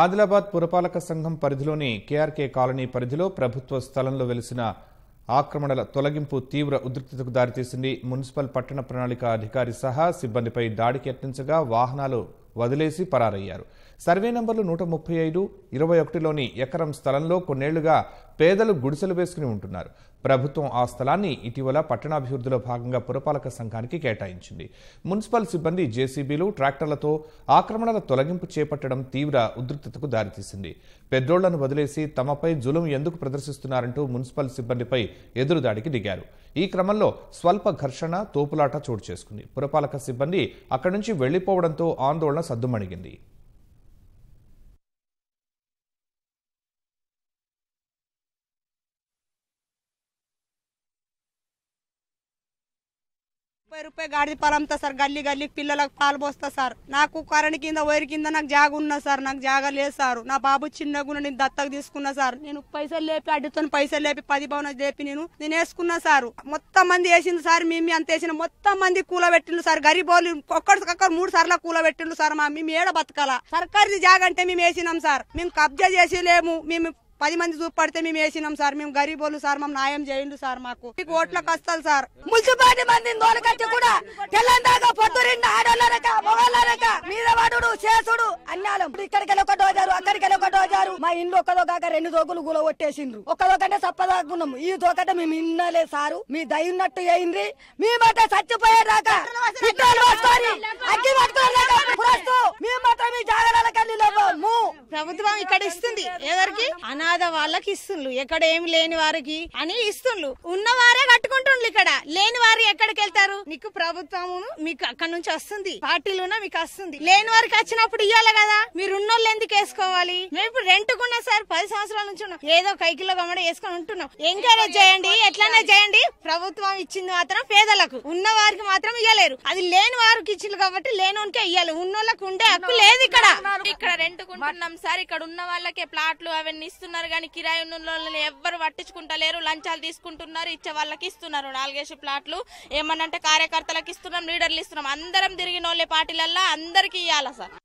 ఆదిలాబాద్ పురపాలక సంఘం పరిధిలోని కేఆర్కే కాలనీ పరిధిలో ప్రభుత్వ స్థలంలో వెలిసిన ఆక్రమణల తొలగింపు తీవ్ర ఉధృతకు దారితీసింది మున్సిపల్ పట్టణ ప్రణాళిక అధికారి సహా సిబ్బందిపై దాడికి యత్నించగా వాహనాలు వదిలేసి పరారయ్యారు సర్వే నంబర్లు నూట ముప్పై ఐదు ఇరవై ఒకటిలోని ఎకరం స్థలంలో కొన్నేళ్లుగా పేదలు గుడిసెలు వేసుకుని ఉంటున్నారు ప్రభుత్వం ఆ స్థలాన్ని ఇటీవల పట్టణాభివృద్ధిలో భాగంగా పురపాలక సంఘానికి కేటాయించింది మున్సిపల్ సిబ్బంది జేసీబీలు ట్రాక్టర్లతో ఆక్రమణల తొలగింపు చేపట్టడం తీవ్ర ఉద్రిక్తతకు దారితీసింది పెద్రోళ్లను వదిలేసి తమపై జులుం ఎందుకు ప్రదర్శిస్తున్నారంటూ మున్సిపల్ సిబ్బందిపై ఎదురుదాడికి దిగారు ఈ క్రమంలో స్వల్ప ఘర్షణ తోపులాట చోటు చేసుకుంది పురపాలక సిబ్బంది అక్కడి నుంచి వెళ్లిపోవడంతో ఆందోళన సద్దుమణిగింది ముప్పై రూపాయలు గాడి పలంతా సార్ గల్లీ గల్లీ పిల్లలకు పాలు పోస్తా సార్ నాకు కరెంట్ కింద వైర్ కింద నాకు జాగ ఉన్నా సార్ నాకు జాగ లేదు సార్ నా బాబు చిన్నగా నేను దత్తక తీసుకున్నా సార్ నేను పైసలు లేపి అడ్డుతో పైసలు లేపి పది భవన లేపి నేను నేను వేసుకున్నా సార్ మొత్తం మంది వేసింది సార్ మేము అంత వేసిన మొత్తం మంది కూలబెట్టిండు సార్ ఒక్కడి ఒక్కరు మూడు సార్లు కూలబెట్టిండు సార్ మా మేము ఏడ బతకాల సర్కారీ జాగ అంటే మేము వేసినాం సార్ మేము కబ్జా చేసి లేము మేము పది మంది చూపడితే మేము వేసినాం సార్ మేము గరీబోళ్ళు సార్ మేము న్యాయం చేయండి సార్ మాకు మీకు ఓట్లకు వస్తారు సార్ మున్సిపాలిటీ మంది దోలకచ్చి కూడా తెల్లందాగా పొత్తురిండి ఆడోళ్ళనక మొగళ్ళనక మీదవాడు చేసుడు అన్నాలం ఇక్కడికి ఒక డోజారు అక్కడికి ఒక డోజారు మా ఇండ్లు ఒకదో కాక రెండు దోకులు గుల కొట్టేసిండ్రు కంటే సప్పదాకున్నాం ఈ దోకట మేము ఇన్నలే సారు మీ దయ్యున్నట్టు అయింది మీ మాట చచ్చిపోయే రాక అగ్గి మేము మాత్రం మీ జాగ్రత్తలకెళ్ళి ప్రభుత్వం ఇక్కడ ఇస్తుంది అనాథ వాళ్ళకి ఇస్తుండ్రు ఎక్కడ ఏమి లేని వారికి అని ఇస్తుండ్రు ఉన్నవారే కట్టుకుంటుండ్రు ఇక్కడ లేని వారు ఎక్కడికి వెళ్తారు నీకు ప్రభుత్వము మీకు అక్కడ నుంచి వస్తుంది పార్టీలున మీకు వస్తుంది లేని వారికి వచ్చినప్పుడు ఇవ్వాలి కదా మీరు ఉన్నోళ్ళు ఎందుకు వేసుకోవాలి మేము ఇప్పుడు రెంట్ కున్నా సార్ పది సంవత్సరాల నుంచి ఉన్నాం ఏదో కైకిలో గమ్మడ వేసుకొని ఉంటున్నాం ఎంకరేజ్ చేయండి ఎట్లనే చేయండి ప్రభుత్వం ఇచ్చింది మాత్రం పేదలకు ఉన్న వారికి మాత్రం ఇవ్వలేరు అది లేని వారికి ఇచ్చింది కాబట్టి లేనోనికే ఇవ్వాలి ఉన్నోళ్ళకి ఉండే హక్కు లేదు ఇక్కడ ఇక్కడ రెంటుకుంటున్నాం సార్ ఇక్కడ ఉన్న వాళ్ళకే ప్లాట్లు అవన్నీ ఇస్తున్నారు కానీ కిరాయి ఉన్న వాళ్ళని ఎవ్వరు పట్టించుకుంటలేరు లంచాలు తీసుకుంటున్నారు ఇచ్చే వాళ్ళకి ఇస్తున్నారు నాలుగేసి ప్లాట్లు అంటే కార్యకర్తలకు ఇస్తున్నాం లీడర్లు ఇస్తున్నాం అందరం తిరిగిన వాళ్ళే పార్టీలల్లా అందరికీ ఇవ్వాలా సార్